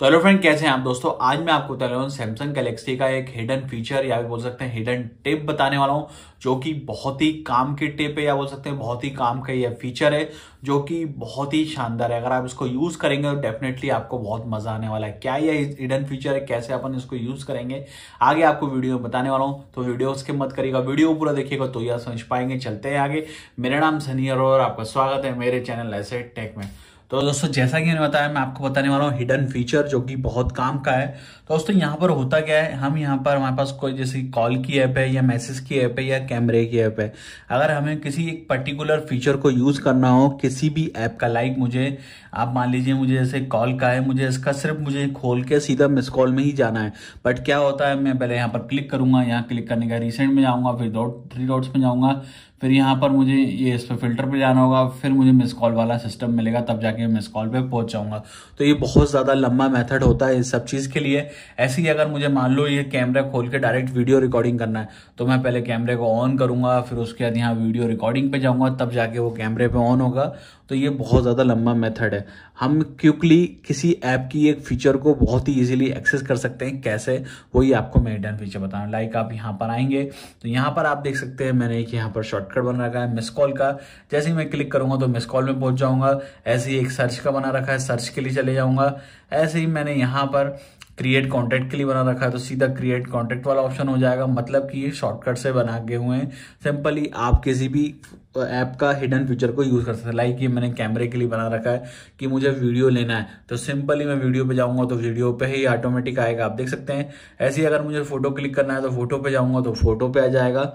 तो hello friend कैसे हैं आप दोस्तों आज मैं आपको बता रहा हूँ सैमसंग गैलेक्सी का एक हिडन फीचर या बोल सकते हैं हिडन टिप बताने वाला हूँ जो कि बहुत ही काम की टिप है या बोल सकते हैं बहुत ही काम का यह फीचर है जो कि बहुत ही शानदार है अगर आप इसको यूज करेंगे तो डेफिनेटली आपको बहुत मजा आने वाला है क्या यह हिडन फीचर है कैसे अपन इसको यूज करेंगे आगे आपको वीडियो बताने वाला हूँ तो वीडियो उसके मत करेगा वीडियो पूरा देखिएगा तो यह समझ पाएंगे चलते हैं आगे मेरा नाम सनी अरो आपका स्वागत है मेरे चैनल ऐसे टेक में तो दोस्तों जैसा कि मैंने बताया मैं आपको बताने वाला हूँ हिडन फीचर जो कि बहुत काम का है तो दोस्तों यहाँ पर होता क्या है हम यहाँ पर हमारे पास कोई जैसे कॉल की ऐप है या मैसेज की ऐप है या कैमरे की ऐप है अगर हमें किसी एक पर्टिकुलर फीचर को यूज़ करना हो किसी भी ऐप का लाइक मुझे आप मान लीजिए मुझे जैसे कॉल का है मुझे इसका सिर्फ मुझे खोल के सीधा मिस कॉल में ही जाना है बट क्या होता है मैं पहले यहाँ पर क्लिक करूंगा यहाँ क्लिक करने का रिसेंट में जाऊंगा फिर डॉट थ्री डॉट्स में जाऊंगा फिर यहाँ पर मुझे ये इस पर फिल्टर पे जाना होगा फिर मुझे मिस कॉल वाला सिस्टम मिलेगा तब जाके मिस कॉल पे पहुँच जाऊँगा तो ये बहुत ज़्यादा लंबा मेथड होता है इस सब चीज़ के लिए ऐसे ही अगर मुझे मान लो ये कैमरा खोल के डायरेक्ट वीडियो रिकॉर्डिंग करना है तो मैं पहले कैमरे को ऑन करूँगा फिर उसके बाद यहाँ वीडियो रिकॉर्डिंग पर जाऊँगा तब जाके वो कैमरे पर ऑन होगा तो ये बहुत ज़्यादा लंबा मेथड है हम क्विकली किसी ऐप की एक फीचर को बहुत ही ईजिली एक्सेस कर सकते हैं कैसे वही आपको मैं डन फीचर बताऊँ लाइक आप यहाँ पर आएंगे तो यहाँ पर आप देख सकते हैं मैंने एक यहाँ पर शॉर्ट शॉर्टकट बना रखा है मिस कॉल का जैसे ही मैं क्लिक करूंगा तो मिस कॉल में पहुंच जाऊंगा ऐसे ही एक सर्च का बना रखा है सर्च के लिए चले जाऊंगा ऐसे ही मैंने यहाँ पर क्रिएट कॉन्टेक्ट के लिए बना रखा है तो सीधा क्रिएट कॉन्टेक्ट वाला ऑप्शन हो जाएगा मतलब कि ये शॉर्टकट से बना गए हुए हैं सिंपली आप किसी भी ऐप का हिडन फीचर को यूज़ कर सकते हैं लाइक ये मैंने कैमरे के लिए बना रखा है कि मुझे वीडियो लेना है तो सिंपली मैं वीडियो पे जाऊंगा तो वीडियो पे ही ऑटोमेटिक आएगा आप देख सकते हैं ऐसे ही अगर मुझे फोटो क्लिक करना है तो फोटो पे जाऊंगा तो फोटो पे आ जाएगा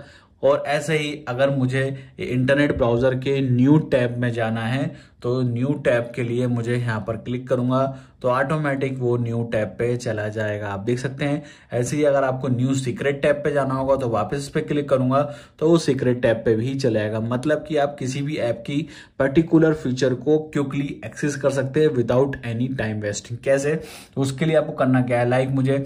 और ऐसे ही अगर मुझे इंटरनेट ब्राउज़र के न्यू टैब में जाना है तो न्यू टैब के लिए मुझे यहाँ पर क्लिक करूँगा तो ऑटोमेटिक वो न्यू टैब पे चला जाएगा आप देख सकते हैं ऐसे ही अगर आपको न्यू सीक्रेट टैब पे जाना होगा तो वापस पे पर क्लिक करूँगा तो वो सीक्रेट टैब पे भी चला जाएगा मतलब कि आप किसी भी ऐप की पर्टिकुलर फीचर को क्विकली एक्सेस कर सकते हैं विदाउट एनी टाइम वेस्टिंग कैसे तो उसके लिए आपको करना क्या है लाइक like मुझे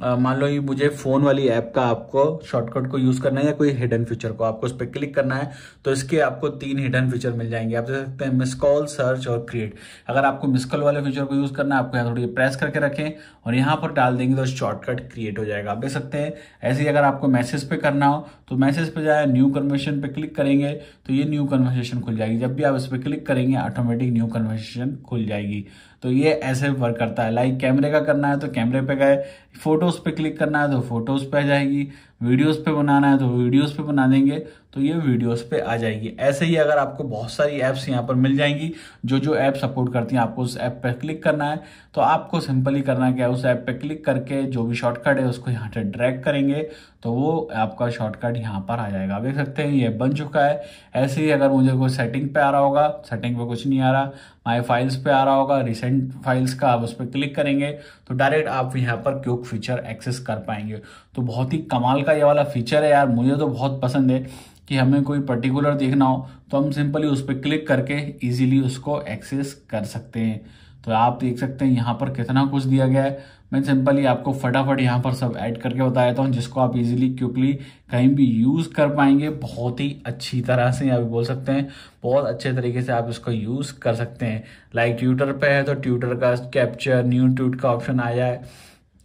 मान लो ये मुझे फोन वाली ऐप का आपको शॉर्टकट को यूज करना है या कोई हिडन फीचर को आपको उस पर क्लिक करना है तो इसके आपको तीन हिडन फीचर मिल जाएंगे आप देख सकते हैं मिस कॉल सर्च और क्रिएट अगर आपको मिस कॉल वाले फीचर को यूज करना है आपको यहाँ थोड़ी प्रेस करके रखें और यहाँ पर डाल देंगे तो शॉर्टकट क्रिएट हो जाएगा आप देख सकते हैं ऐसे ही अगर आपको मैसेज पे करना हो तो मैसेज पे जाए न्यू कन्वर्सेशन पे क्लिक करेंगे तो ये न्यू कन्वर्सेशन खुल जाएगी जब भी आप इस पर क्लिक करेंगे ऑटोमेटिक न्यू कन्वर्सेशन खुल जाएगी तो ये ऐसे वर्क करता है लाइक कैमरे का करना है तो कैमरे पे गए फोटो फोटोज पे क्लिक करना है तो फोटोज पे आ जाएगी वीडियोस पे बनाना है तो वीडियोस पे बना देंगे तो ये वीडियोस पे आ जाएगी ऐसे ही अगर आपको बहुत सारी ऐप्स यहाँ पर मिल जाएंगी जो जो ऐप सपोर्ट करती हैं आपको उस ऐप पर क्लिक करना है तो आपको सिंपली करना क्या है उस ऐप पर क्लिक करके जो भी शॉर्टकट है उसको यहाँ से ड्रैग करेंगे तो वो आपका शॉर्टकट यहाँ पर आ जाएगा आप देख सकते हैं ये बन चुका है ऐसे ही अगर मुझे कोई सेटिंग पे आ रहा होगा सेटिंग पे कुछ नहीं आ रहा माई फाइल्स पे आ रहा होगा रिसेंट फाइल्स का आप उस पर क्लिक करेंगे तो डायरेक्ट आप यहाँ पर क्यूक फीचर एक्सेस कर पाएंगे तो बहुत ही कमाल का ये वाला फीचर है यार मुझे तो बहुत पसंद है कि हमें कोई पर्टिकुलर देखना हो तो हम सिंपली उस पर क्लिक करके इजीली उसको एक्सेस कर सकते हैं तो आप देख सकते हैं यहाँ पर कितना कुछ दिया गया है मैं सिंपली आपको फटाफट यहाँ पर सब ऐड करके बता देता हूँ जिसको आप इजीली क्विकली कहीं भी यूज़ कर पाएंगे बहुत ही अच्छी तरह से यहाँ बोल सकते हैं बहुत अच्छे तरीके से आप इसको यूज़ कर सकते हैं लाइक ट्यूटर पर है तो ट्यूटर का कैप्चर न्यू ट्यूट का ऑप्शन आ जाए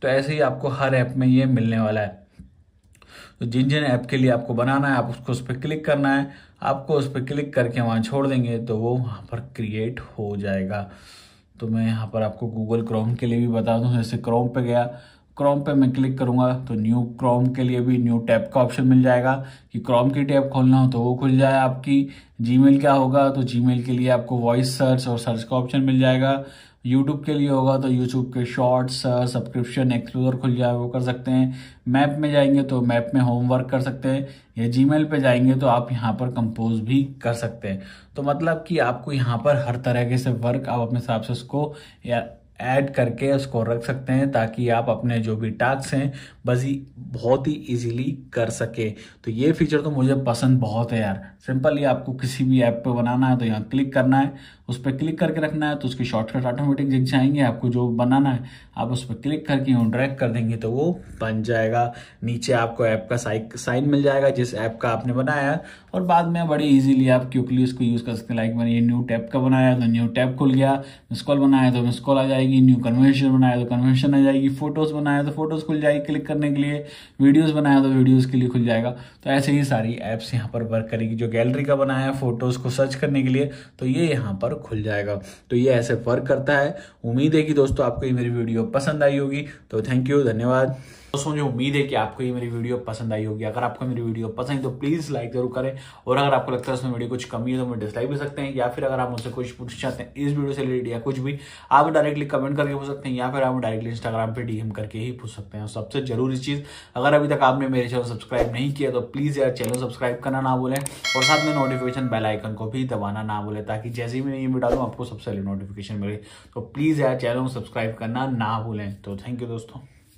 तो ऐसे ही आपको हर ऐप में ये मिलने वाला है तो जिन जिन ऐप के लिए आपको बनाना है आप उसको उस पर क्लिक करना है आपको उस पर क्लिक करके वहाँ छोड़ देंगे तो वो वहाँ पर क्रिएट हो जाएगा तो मैं यहाँ पर आपको गूगल क्रोम के लिए भी बता दूँ जैसे क्रोम पे गया क्रोम पे मैं क्लिक करूँगा तो न्यू क्रोम के लिए भी न्यू टैब का ऑप्शन मिल जाएगा कि क्रोम की टैब खोलना हो तो वो खुल जाए आपकी जीमेल क्या होगा तो जीमेल के लिए आपको वॉइस सर्च और सर्च का ऑप्शन मिल जाएगा यूट्यूब के लिए होगा तो यूट्यूब के शॉर्ट्स सब्सक्रिप्शन एक्सप्लोर खुल जाए वो कर सकते हैं मैप में जाएंगे तो मैप में होमवर्क कर सकते हैं या जी पे जाएंगे तो आप यहाँ पर कंपोज भी कर सकते हैं तो मतलब कि आपको यहाँ पर हर तरह से वर्क आप अपने हिसाब से उसको या ऐड करके उसको रख सकते हैं ताकि आप अपने जो भी टास्क हैं बस ही बहुत ही इजीली कर सके तो ये फीचर तो मुझे पसंद बहुत है यार सिंपली आपको किसी भी ऐप पे बनाना है तो यहाँ क्लिक करना है उस पर क्लिक करके रखना है तो उसके शॉर्टकट ऑटोमेटिक जिग जाएंगे आपको जो बनाना है आप उस पर क्लिक करके यूँ ड्रैग कर देंगे तो वो बन जाएगा नीचे आपको ऐप का साइन मिल जाएगा जिस ऐप का आपने बनाया है और बाद में बड़ी ईजिली आप क्यूकली उसको यूज़ कर सकते हैं लाइक मैंने ये न्यू टैब का बनाया तो न्यू टैब खुल गया मिस कॉल बनाया तो मिस कॉल आ जाएगी न्यू कन्वेंशन बनाया तो कन्वेंशन आ जाएगी फोटोज़ बनाया तो फोटोज़ खुल जाएगी क्लिक करने के लिए वीडियोज़ बनाया तो वीडियोज़ के लिए खुल जाएगा तो ऐसे ही सारी ऐप्स यहाँ पर वर्क करेगी जो गैलरी का बनाया है फोटोज़ को सर्च करने के लिए तो ये यहाँ पर खुल जाएगा तो ये ऐसे वर्क करता है उम्मीद है कि दोस्तों आपको ये मेरी वीडियो पसंद आई होगी तो थैंक यू धन्यवाद दोस्तों मुझे उम्मीद है कि आपको ये मेरी वीडियो पसंद आई होगी अगर आपको मेरी वीडियो पसंद है तो प्लीज़ लाइक जरूर करें और अगर आपको लगता है उसमें वीडियो कुछ कमी है तो मुझे डिसलाइक भी सकते हैं या फिर अगर आप मुझसे कुछ पूछ चाहते हैं इस वीडियो से रिलेटेड या कुछ भी आप डायरेक्टली कमेंट करके पूछ सकते हैं या फिर आप डायरेक्टली इंस्टाग्राम पर डीएम करके ही पूछ सकते हैं सबसे जरूरी चीज़ अगर अभी तक आपने मेरे चैनल सब्सक्राइब नहीं किया तो प्लीज़ यार चैनल सब्सक्राइब करना ना भूलें और साथ में नोटिफिकेशन बेल आइकन को भी दबाना ना भूलें ताकि जैसे ही मैं ये वीडियो आपको सबसे पहले नोटिफिकेशन मिले तो प्लीज़ यार चैनल सब्सक्राइब करना ना भूलें तो थैंक यू दोस्तों